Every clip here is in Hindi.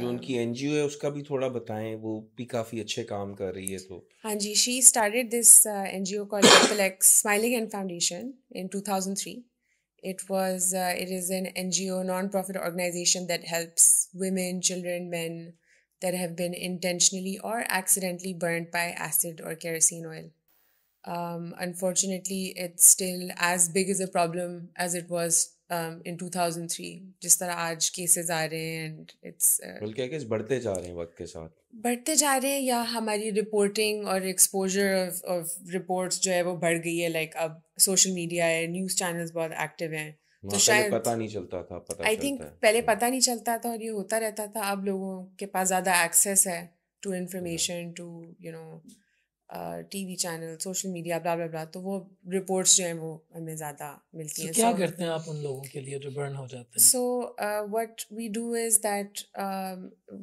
जो उनकी एन है उसका भी थोड़ा बताएं वो भी काफ़ी अच्छे काम कर रही है तो हाँ जी she started this N G O called smiling and foundation in 2003 it was uh, it is an ngo non-profit organization that helps women children men that have been intentionally or accidentally burned by acid or kerosene oil um, unfortunately it's still as big as a problem as it was in two thousand three जिस तरह आज केसेस आ रहे हैं एंड इट्स uh, बल्कि केस बढ़ते जा रहे हैं वक्त के साथ बढ़ते जा रहे हैं या हमारी रिपोर्टिंग और एक्सपोजर ऑफ रिपोर्ट्स जो है वो बढ़ गई है लाइक अब सोशल मीडिया है न्यूज़ चैनल्स बहुत एक्टिव हैं हाँ, तो शायद पता नहीं चलता था पता आई थिंक पहले हाँ। पता नहीं चलता था और ये होता रहता था अब लोगों के पास ज़्यादा एक्सेस है to information to you know T V channel social media blah blah blah तो वो रिपोर्ट्स जो हैं वो हमें ज़्यादा मिलती तो हैं क्या करते हैं आप उन लोगों के लिए जो बर्न हो जाते हैं so what we do is that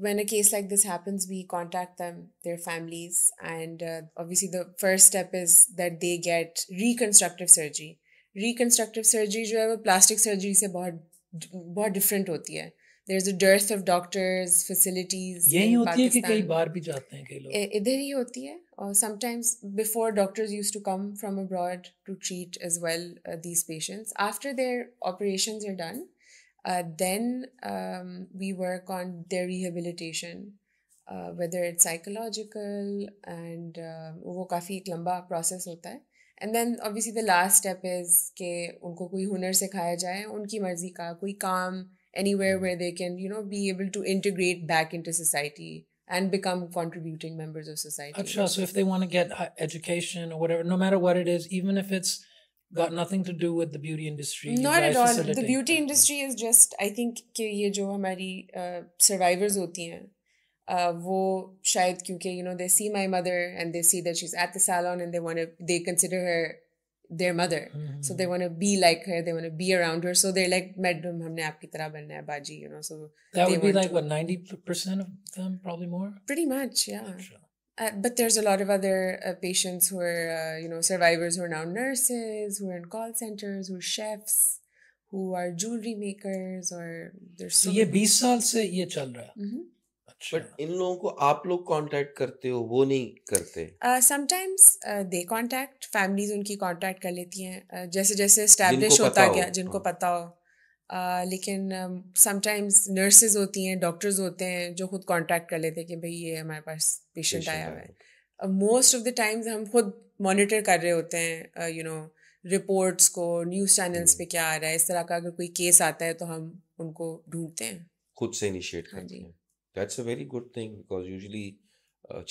when a case like this happens we contact them their families and obviously the first step is that they get reconstructive surgery reconstructive surgery जो है वो प्लास्टिक सर्जरी से बहुत बहुत डिफरेंट होती है there is a dearth of doctors facilities यही होती है कि कई बार भी जाते हैं कई लोग इधर ही होती है Uh, sometimes before doctors used to come from abroad to treat as well uh, these patients. After their operations are done, uh, then um, we work on their rehabilitation, uh, whether it's psychological and uh, वो काफ़ी एक लंबा process होता है. And then obviously the last step is के उनको कोई हुनर सिखाया जाए उनकी मर्ज़ी का कोई काम anywhere hmm. where they can you know be able to integrate back into society and become contributing members of society. Absolutely. So if they want to get uh, education or whatever, no matter what it is, even if it's got nothing to do with the beauty industry. Not at all. The beauty industry is just, I think that uh, survivors होती uh, you know they see my mother and they see that she's at the salon and they want to they consider her their mother. Mm-hmm. So they mm-hmm. want to be like her. They want to be around her. So they're like, madam, humne aapki tarah banna hai, baji. You know, so that would be like to, what ninety percent of them, probably more. Pretty much, yeah. Uh, but there's a lot of other uh, patients who are, uh, you know, survivors who are now nurses, who are in call centers, who are chefs, who are jewelry makers, or there's so. So ये 20 साल से ये चल रहा है. Mm-hmm. अच्छा। बट इन लोगों को आप लोग कांटेक्ट करते हो वो नहीं करते समटाइम्स दे कांटेक्ट फैमिलीज उनकी कांटेक्ट कर लेती हैं uh, जैसे जैसे स्टैब्लिश होता गया जिनको हाँ. पता हो uh, लेकिन समटाइम्स um, नर्सेज होती हैं डॉक्टर्स होते हैं जो खुद कांटेक्ट कर लेते हैं कि भाई ये हमारे पास पेशेंट आया हुआ है मोस्ट ऑफ द टाइम्स हम खुद मॉनिटर कर रहे होते हैं यू नो रिपोर्ट्स को न्यूज़ हम्म। चैनल्स पे क्या आ रहा है इस तरह का अगर कोई केस आता है तो हम उनको ढूंढते हैं खुद से इनिशिएट हाँ करते हैं that's a very good thing because usually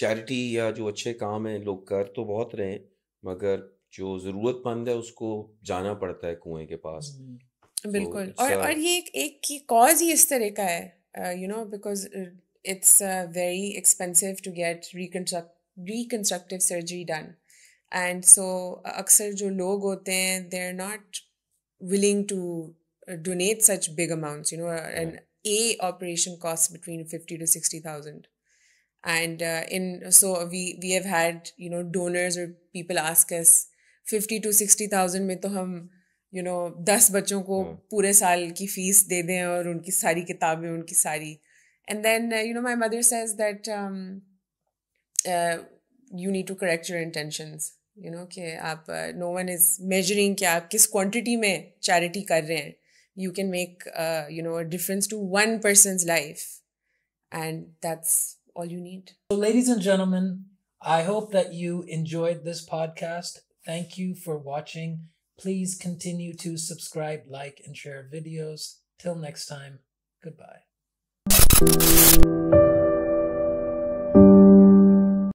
charity या जो अच्छे काम हैं लोग कर तो बहुत रहे मगर जो ज़रूरतमंद है उसको जाना पड़ता है कुएं के पास हम्म। बिल्कुल so, और और ये एक एक की कॉज ही इस तरह का है you know because it's very expensive to get reconstruct reconstructive surgery done and so अक्सर जो लोग होते हैं they are not willing to donate such big amounts you know and a operation costs between 50 to 60000 and uh, in so we we have had you know donors or people ask us 50 to 60000 mein to hum you know 10 bachon ko pure saal ki fees de dein aur unki sari kitabein unki sari and then uh, you know my mother says that um, uh, you need to correct your intentions you know ke aap uh, no one is measuring ki aap kis quantity mein charity kar rahe hain you can make uh, you know a difference to one person's life and that's all you need so ladies and gentlemen i hope that you enjoyed this podcast thank you for watching please continue to subscribe like and share videos till next time goodbye